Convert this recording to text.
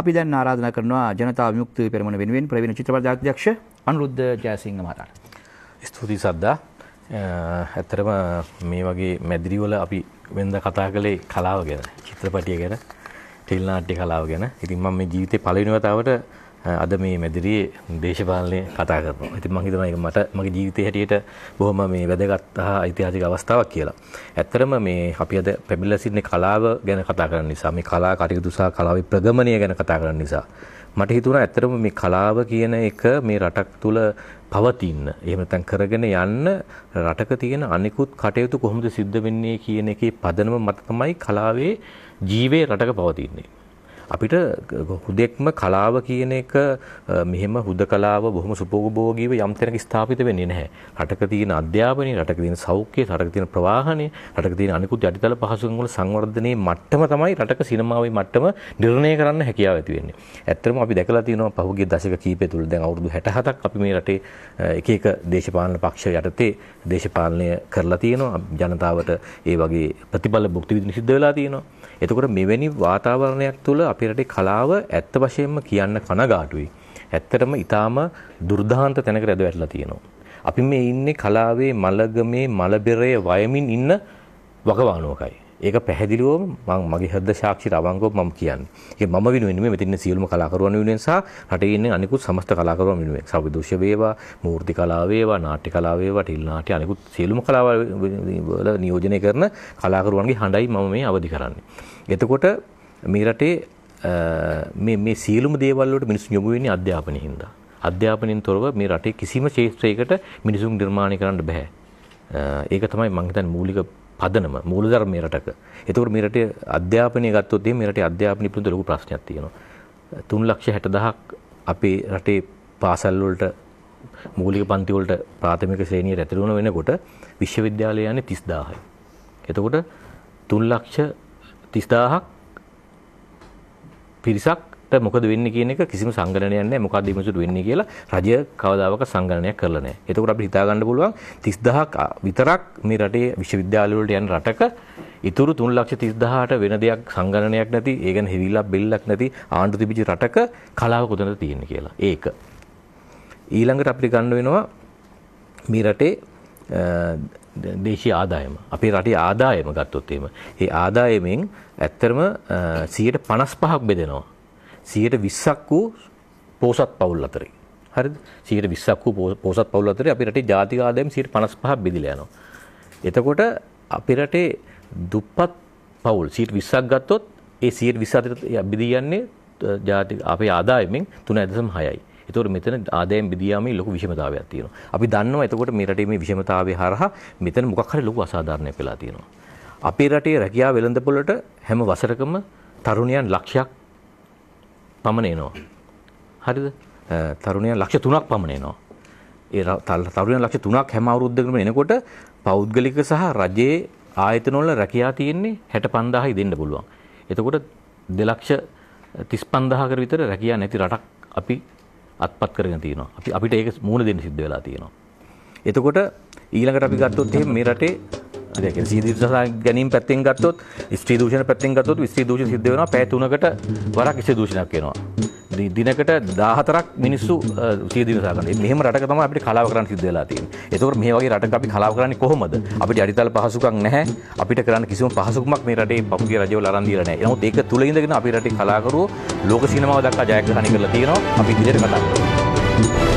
අපි දැන් ආරාධනා කරනවා ජනතා විමුක්ති පෙරමුණ වෙනුවෙන් ප්‍රවීණ චිත්‍රපට අධ්‍යක්ෂ අනුරුද්ධ ජයසිංහ මහතාට. ස්තුතියි සද්දා. ඇත්තටම මේ වගේ මැදිරිවල අපි වෙනද කතා කළේ කලාව ගැන, චිත්‍රපටිය ගැන, ටෙලිනාට්‍ය කලාව ගැන. ඉතින් මම මේ ජීවිතේ පළවෙනි වතාවට අද මේ මැදිරියේ දේශපාලනය කතා කරනවා. ඉතින් මම හිතනවා ඒක මට මගේ ජීවිතේ හැටියට බොහොම මේ වැදගත් හා ඓතිහාසික අවස්ථාවක් කියලා. ඇත්තටම මේ අපි අද පැමිණලා සිටින කලාව ගැන කතා කරන නිසා මේ කලා කටයුතු සහ කලාවේ ප්‍රගමනය ගැන කතා කරන නිසා මට හිතුණා ඇත්තටම මේ කලාව කියන එක මේ රටක් තුල පවතින්න එහෙම නැත්නම් කරගෙන යන්න රටක තියෙන අනිකුත් කටයුතු කොහොමද සිද්ධ වෙන්නේ කියන එකේ පදනම මත තමයි කලාවේ ජීවේ රටක පවතින්නේ. අපිට හුදෙක්ම කලාව කියන එක මෙහෙම හුදකලාව බොහොම සුපෝගභෝගීව යම් තැනක ස්ථාපිත වෙන්නේ නැහැ. රටක තියෙන අධ්‍යාපනය, රටක තියෙන සෞඛ්‍ය, රටක තියෙන ප්‍රවාහනය, රටක තියෙන අනිකුත් යටිතල පහසුකම් වල සංවර්ධනයේ මට්ටම තමයි රටක සිනමාවේ මට්ටම නිර්ණය කරන්න හැකියාව ඇති වෙන්නේ. ඇත්තටම අපි දැකලා තියෙනවා පහුගිය දශක කීපය තුළ දැන් අවුරුදු 67ක් අපි මේ රටේ එක එක දේශපාලන පක්ෂ යටතේ දේශපාලනය කරලා තියෙනවා. ජනතාවට ඒ වගේ ප්‍රතිඵල භුක්ති විඳින්න සිද්ධ වෙලා තියෙනවා. එතකොට මෙවැනි වාතාවරණයක් තුළ අපේ රටේ කලාව ඇත්ත වශයෙන්ම කියන්න කනගාටුයි. ඇත්තටම ඊටාම දුර්දාන්ත තැනකට ඇද වැටලා තියෙනවා. අපි මේ ඉන්නේ කලාවේ මලගමේ මලබෙරේ වයමින් ඉන්න වකවානුවකයි. ඒක පැහැදිලිවම මම මගේ හෘද සාක්ෂියට අවංගව මම කියන්නේ. ඒක මම වෙනුවෙන් නෙමෙයි මෙතන ඉන්න සියලුම කලාකරුවන් වෙනුවෙන් සහ රටේ ඉන්න අනිකුත් සමස්ත කලාකරුවන් වෙනුවෙන්. සවිදෘශ්‍ය වේවා, මූර්ති කලාව වේවා, නාට්‍ය කලාව වේවා, ටිල් නාට්‍ය අනිකුත් සියලුම කලාව වල නියෝජනය කරන කලාකරුවන්ගේ හඬයි මම මේ අවදි කරන්නේ. එතකොට මේ රටේ මේ මේ සියලුම දේවල් වලට මිනිස්සු යොමු වෙන්නේ අධ්‍යාපනය හින්දා. අධ්‍යාපනයෙන් තොරව මේ රටේ කිසිම ක්ෂේත්‍රයකට මිනිසුන් නිර්මාණය කරන්න බෑ. ඒක තමයි මං හිතන්නේ මූලික පදනම මූලධර්ම මේ රටක. ඒතකොට මේ රටේ අධ්‍යාපනය ගත්තොත් එහෙම මේ රටේ අධ්‍යාපනය පිළිබඳ ලොකු ප්‍රශ්නයක් තියෙනවා. 360000ක් අපේ රටේ පාසල් වලට මූලික පන්ති වලට ප්‍රාථමික ශ්‍රේණියට ඇතුළු වන වෙනකොට විශ්වවිද්‍යාලය යන්නේ 30000යි. එතකොට 3 ලක්ෂ 30000ක් පිරිසක් මොකද වෙන්නේ කියන එක කිසිම සංගණනයක් නැහැ. මොකක්ද විමසුට වෙන්නේ කියලා රජය කවදාවක සංගණනයක් කරලා නැහැ. එතකොට අපිට හිතා ගන්න පුළුවන් 30000ක් විතරක් මේ රටේ විශ්වවිද්‍යාල වලට යන රටක ඉතුරු 330000ට වෙන දෙයක් සංගණනයක් නැති, ඒ කියන්නේ හිවිලක් බෙල්ලක් නැති ආණ්ඩු තිබිච්ච රටක කලාව කොතනද තියෙන්නේ කියලා. ඒක. ඊළඟට අපිට ගන්න වෙනවා මේ රටේ දේශී ආදායම අපේ රටේ ආදායම ගත්තොත් එහෙම ඒ ආදායමෙන් ඇත්තරම 155ක් බෙදෙනවා සියයට විස්සක් වූ පෝසත් පවුල් අතරේ. හරිද? සියයට 20ක් වූ පෝසත් පවුල් අතරේ අපේ රටේ ජාතික ආදායම 55ක් බෙදිලා යනවා. එතකොට අපේ රටේ දුප්පත් පවුල් 20ක් ගත්තොත් ඒ 20 අතරට බෙදී යන්නේ ජාතික අපේ ආදායමෙන් 3.6යි. ඒතකොට මෙතන ආදායම් බෙදියාමේ ලොකු විෂමතාවයක් තියෙනවා. අපි දන්නවා එතකොට මේ රටේ මේ විෂමතාවය හරහා මෙතන මොකක් හරි ලොකු අසාධාරණයක් වෙලා තියෙනවා. අපේ රටේ රැකියාව වෙළඳපොළට හැම වසරකම තරුණයන් ලක්ෂයක් පමණ එනවා. හරිද? තරුණයන් ලක්ෂ 3ක් පමණ එනවා. ඒ තරුණයන් ලක්ෂ 3ක් හැම අවුරුද්දකම එනකොට පෞද්ගලික සහ රජයේ ආයතනවල රැකියා තියෙන්නේ 65000යි දෙන්න පුළුවන්. එතකොට 2 ලක්ෂ 35000 විතර රැකියා නැති රටක් අපි අත්පත් කරගෙන තියෙනවා. අපි අපිට ඒක මූණ දෙන්න සිද්ධ වෙලා තියෙනවා. එතකොට ඊළඟට අපි ගත්තොත් එහෙම මේ රටේ ඒක සීදූෂණ ගැනීම පැත්තෙන් ගත්තොත් ස්ත්‍රී දූෂණ පැත්තෙන් ගත්තොත් ස්ත්‍රී දූෂණ සිද්ධ වෙනවා පැය 3කට වරක් ස්ත්‍රී දූෂණයක් වෙනවා. දිනකට 14ක් මිනිස්සු ස්ත්‍රී දූෂණ කරනවා. මෙහෙම රටක තමයි අපිට කලාව කරන්න සිද්ධ වෙලා තියෙන්නේ. ඒතකොට මේ වගේ රටක අපි කලාව කරන්නේ කොහොමද? අපිට අඩිතල පහසුකම් නැහැ. අපිට කරන්න කිසිම පහසුකමක් මේ රටේ පපුගේ රජවල අරන් දීලා නැහැ. නමුත් ඒක තුල ඉඳගෙන අපි රටේ කලාකරුවෝ ලෝක සිනමාව දක්වා ජයග්‍රහණය කරලා තියෙනවා. අපි ඉදිරියට කතා කරමු.